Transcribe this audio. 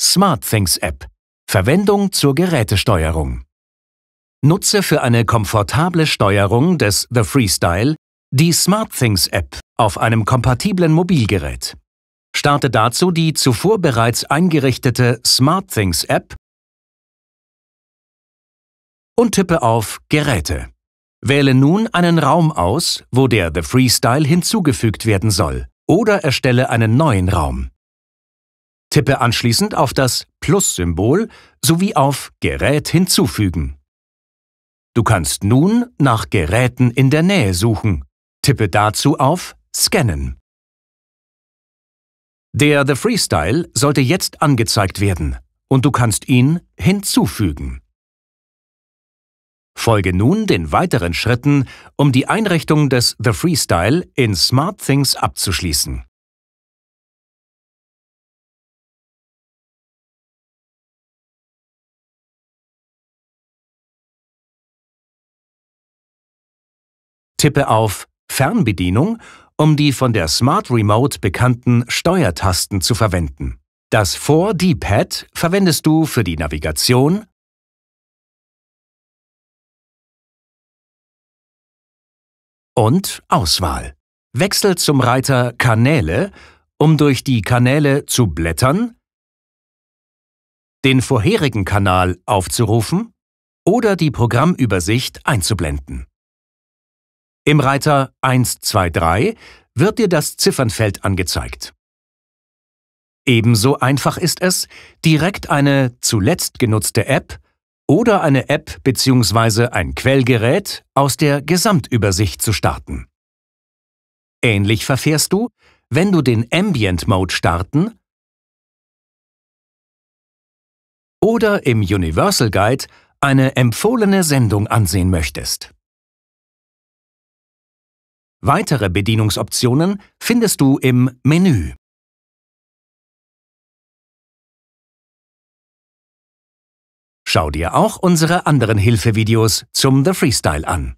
SmartThings App. Verwendung zur Gerätesteuerung. Nutze für eine komfortable Steuerung des The Freestyle die SmartThings App auf einem kompatiblen Mobilgerät. Starte dazu die zuvor bereits eingerichtete SmartThings App und tippe auf Geräte. Wähle nun einen Raum aus, wo der The Freestyle hinzugefügt werden soll, oder erstelle einen neuen Raum. Tippe anschließend auf das Plus-Symbol sowie auf Gerät hinzufügen. Du kannst nun nach Geräten in der Nähe suchen. Tippe dazu auf Scannen. Der The Freestyle sollte jetzt angezeigt werden und du kannst ihn hinzufügen. Folge nun den weiteren Schritten, um die Einrichtung des The Freestyle in SmartThings abzuschließen. Tippe auf Fernbedienung, um die von der Smart Remote bekannten Steuertasten zu verwenden. Das 4 d pad verwendest du für die Navigation, und Auswahl. Wechsel zum Reiter Kanäle, um durch die Kanäle zu blättern, den vorherigen Kanal aufzurufen oder die Programmübersicht einzublenden. Im Reiter 123 wird dir das Ziffernfeld angezeigt. Ebenso einfach ist es, direkt eine zuletzt genutzte App oder eine App bzw. ein Quellgerät aus der Gesamtübersicht zu starten. Ähnlich verfährst du, wenn du den Ambient Mode starten oder im Universal Guide eine empfohlene Sendung ansehen möchtest. Weitere Bedienungsoptionen findest du im Menü. Schau dir auch unsere anderen Hilfevideos zum The Freestyle an.